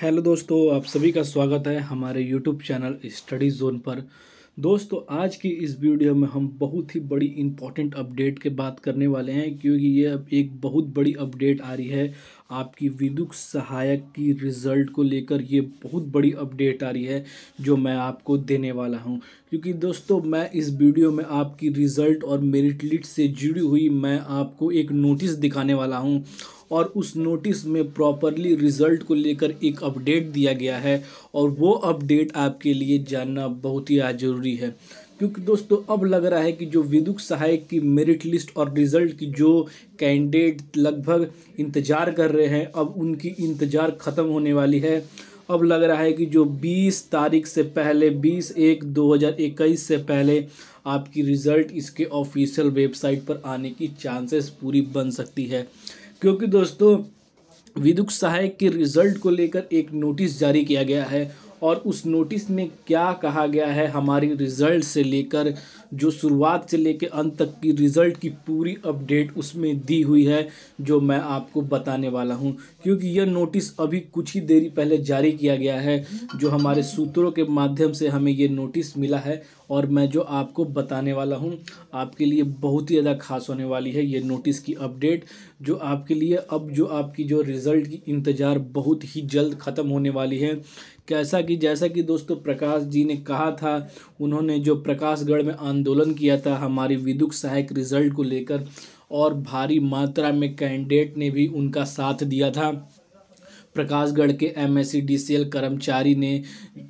hello दोस्तों आप सभी का स्वागत है हमारे यूट्यूब चैनल स्टडी जोन पर दोस्तों आज की इस वीडियो में हम बहुत ही बड़ी इम्पॉर्टेंट अपडेट के बात करने वाले हैं क्योंकि ये अब एक बहुत बड़ी अपडेट आ रही है आपकी विदुक सहायक की रिज़ल्ट को लेकर ये बहुत बड़ी अपडेट आ रही है जो मैं आपको देने वाला हूँ क्योंकि दोस्तों मैं इस वीडियो में आपकी रिज़ल्ट और मेरिट लिस्ट से जुड़ी हुई मैं आपको एक नोटिस दिखाने वाला हूँ और उस नोटिस में प्रॉपरली रिज़ल्ट को लेकर एक अपडेट दिया गया है और वो अपडेट आपके लिए जानना बहुत ही आज ज़रूरी है क्योंकि दोस्तों अब लग रहा है कि जो विदुक सहायक की मेरिट लिस्ट और रिज़ल्ट की जो कैंडिडेट लगभग इंतज़ार कर रहे हैं अब उनकी इंतज़ार ख़त्म होने वाली है अब लग रहा है कि जो 20 तारीख से पहले 20 एक 2021 से पहले आपकी रिज़ल्ट इसके ऑफिशियल वेबसाइट पर आने की चांसेस पूरी बन सकती है क्योंकि दोस्तों विदुक सहायक के रिजल्ट को लेकर एक नोटिस जारी किया गया है और उस नोटिस में क्या कहा गया है हमारी रिज़ल्ट से लेकर जो शुरुआत से लेकर अंत तक की रिज़ल्ट की पूरी अपडेट उसमें दी हुई है जो मैं आपको बताने वाला हूँ क्योंकि यह नोटिस अभी कुछ ही देरी पहले जारी किया गया है जो हमारे सूत्रों के माध्यम से हमें ये नोटिस मिला है और मैं जो आपको बताने वाला हूँ आपके लिए बहुत ही ज़्यादा खास होने वाली है ये नोटिस की अपडेट जो आपके लिए अब जो आपकी जो रिज़ल्ट की इंतज़ार बहुत ही जल्द ख़त्म होने वाली है कैसा कि जैसा कि दोस्तों प्रकाश जी ने कहा था उन्होंने जो प्रकाशगढ़ में आंदोलन किया था हमारी विदुक सहायक रिजल्ट को लेकर और भारी मात्रा में कैंडिडेट ने भी उनका साथ दिया था प्रकाशगढ़ के एम कर्मचारी ने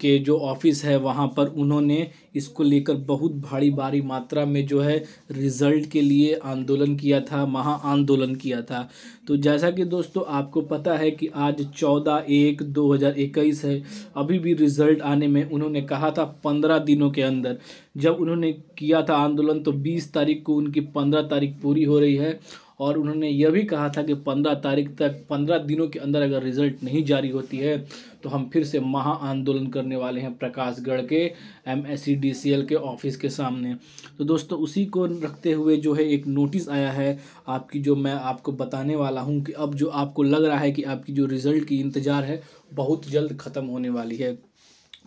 के जो ऑफिस है वहाँ पर उन्होंने इसको लेकर बहुत भारी भारी मात्रा में जो है रिज़ल्ट के लिए आंदोलन किया था महा आंदोलन किया था तो जैसा कि दोस्तों आपको पता है कि आज चौदह एक दो हज़ार इक्कीस है अभी भी रिज़ल्ट आने में उन्होंने कहा था पंद्रह दिनों के अंदर जब उन्होंने किया था आंदोलन तो बीस तारीख को उनकी पंद्रह तारीख पूरी हो रही है और उन्होंने यह भी कहा था कि पंद्रह तारीख तक पंद्रह दिनों के अंदर अगर रिजल्ट नहीं जारी होती है तो हम फिर से महा आंदोलन करने वाले हैं प्रकाशगढ़ के एम के ऑफिस के सामने तो दोस्तों उसी को रखते हुए जो है एक नोटिस आया है आपकी जो मैं आपको बताने वाला हूँ कि अब जो आपको लग रहा है कि आपकी जो रिज़ल्ट की इंतज़ार है बहुत जल्द ख़त्म होने वाली है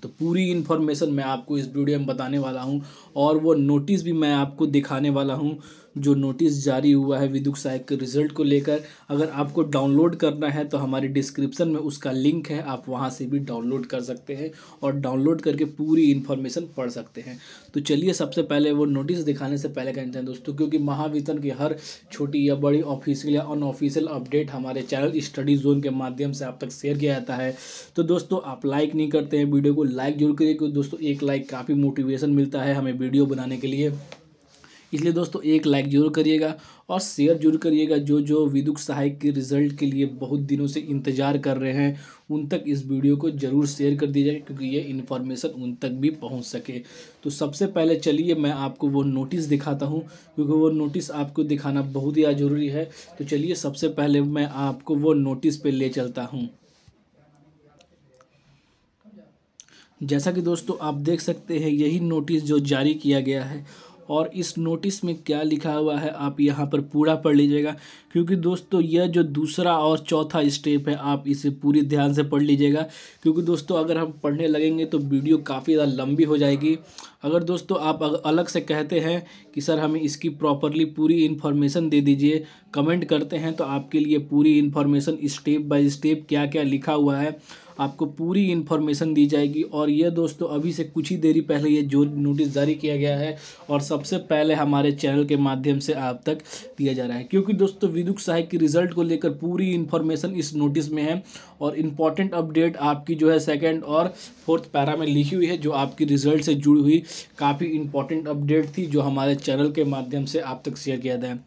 तो पूरी इन्फॉर्मेशन मैं आपको इस वीडियो में बताने वाला हूँ और वो नोटिस भी मैं आपको दिखाने वाला हूँ जो नोटिस जारी हुआ है विदुक सहायक के रिजल्ट को लेकर अगर आपको डाउनलोड करना है तो हमारे डिस्क्रिप्शन में उसका लिंक है आप वहाँ से भी डाउनलोड कर सकते हैं और डाउनलोड करके पूरी इन्फॉर्मेशन पढ़ सकते हैं तो चलिए सबसे पहले वो नोटिस दिखाने से पहले कहते हैं दोस्तों क्योंकि महावितरण की हर छोटी या बड़ी ऑफिशियल या अनऑफिशियल अपडेट हमारे चैनल स्टडी जोन के माध्यम से आप तक शेयर किया जाता है तो दोस्तों आप लाइक नहीं करते हैं वीडियो को लाइक जरूर करिए क्योंकि दोस्तों एक लाइक काफ़ी मोटिवेशन मिलता है हमें वीडियो बनाने के लिए इसलिए दोस्तों एक लाइक जरूर करिएगा और शेयर जरूर करिएगा जो जो विदुक सहाय के रिजल्ट के लिए बहुत दिनों से इंतज़ार कर रहे हैं उन तक इस वीडियो को ज़रूर शेयर कर दीजिएगा क्योंकि ये इन्फॉर्मेशन उन तक भी पहुंच सके तो सबसे पहले चलिए मैं आपको वो नोटिस दिखाता हूं क्योंकि वो नोटिस आपको दिखाना बहुत ही ज़रूरी है तो चलिए सबसे पहले मैं आपको वो नोटिस पर ले चलता हूँ जैसा कि दोस्तों आप देख सकते हैं यही नोटिस जो जारी किया गया है और इस नोटिस में क्या लिखा हुआ है आप यहाँ पर पूरा पढ़ लीजिएगा क्योंकि दोस्तों यह जो दूसरा और चौथा स्टेप है आप इसे पूरी ध्यान से पढ़ लीजिएगा क्योंकि दोस्तों अगर हम पढ़ने लगेंगे तो वीडियो काफ़ी ज़्यादा लंबी हो जाएगी अगर दोस्तों आप अलग से कहते हैं कि सर हमें इसकी प्रॉपरली पूरी इन्फॉर्मेशन दे दीजिए कमेंट करते हैं तो आपके लिए पूरी इन्फॉर्मेशन स्टेप बाय स्टेप क्या क्या लिखा हुआ है आपको पूरी इन्फॉर्मेशन दी जाएगी और ये दोस्तों अभी से कुछ ही देरी पहले ये जो नोटिस जारी किया गया है और सबसे पहले हमारे चैनल के माध्यम से आप तक दिया जा रहा है क्योंकि दोस्तों विदुक सहाय की रिजल्ट को लेकर पूरी इन्फॉर्मेशन इस नोटिस में है और इम्पॉर्टेंट अपडेट आपकी जो है सेकेंड और फोर्थ पैरा में लिखी हुई है जो आपकी रिजल्ट से जुड़ी हुई काफ़ी इंपॉर्टेंट अपडेट थी जो हमारे चैनल के माध्यम से आप तक शेयर किया जाए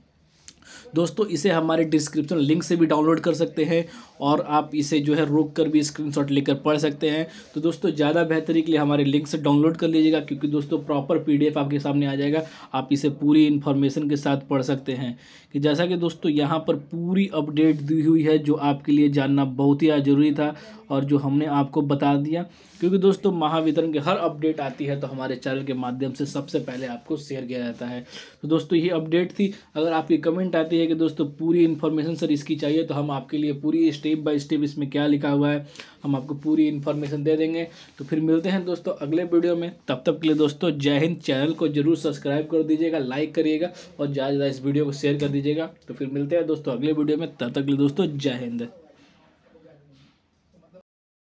दोस्तों इसे हमारे डिस्क्रिप्शन लिंक से भी डाउनलोड कर सकते हैं और आप इसे जो है रोक कर भी स्क्रीनशॉट लेकर पढ़ सकते हैं तो दोस्तों ज़्यादा बेहतरी के लिए हमारे लिंक से डाउनलोड कर लीजिएगा क्योंकि दोस्तों प्रॉपर पीडीएफ आपके सामने आ जाएगा आप इसे पूरी इन्फॉर्मेशन के साथ पढ़ सकते हैं कि जैसा कि दोस्तों यहाँ पर पूरी अपडेट दी हुई है जो आपके लिए जानना बहुत ही ज़रूरी था और जो हमने आपको बता दिया क्योंकि दोस्तों महावितरण की हर अपडेट आती है तो हमारे चैनल के माध्यम से सबसे पहले आपको शेयर किया जाता है तो दोस्तों ये अपडेट थी अगर आपकी कमेंट चाहते हैं कि दोस्तों पूरी इन्फॉर्मेशन सर इसकी चाहिए तो हम आपके लिए पूरी स्टेप बाय स्टेप इसमें क्या लिखा हुआ है हम आपको पूरी इन्फॉर्मेशन दे देंगे तो फिर मिलते हैं दोस्तों अगले वीडियो में तब तक के लिए दोस्तों जय हिंद चैनल को जरूर सब्सक्राइब कर दीजिएगा लाइक करिएगा और ज़्यादा ज़्यादा इस वीडियो को शेयर कर दीजिएगा तो फिर मिलते हैं दोस्तों अगले वीडियो में तब तक के लिए दोस्तों जय हिंद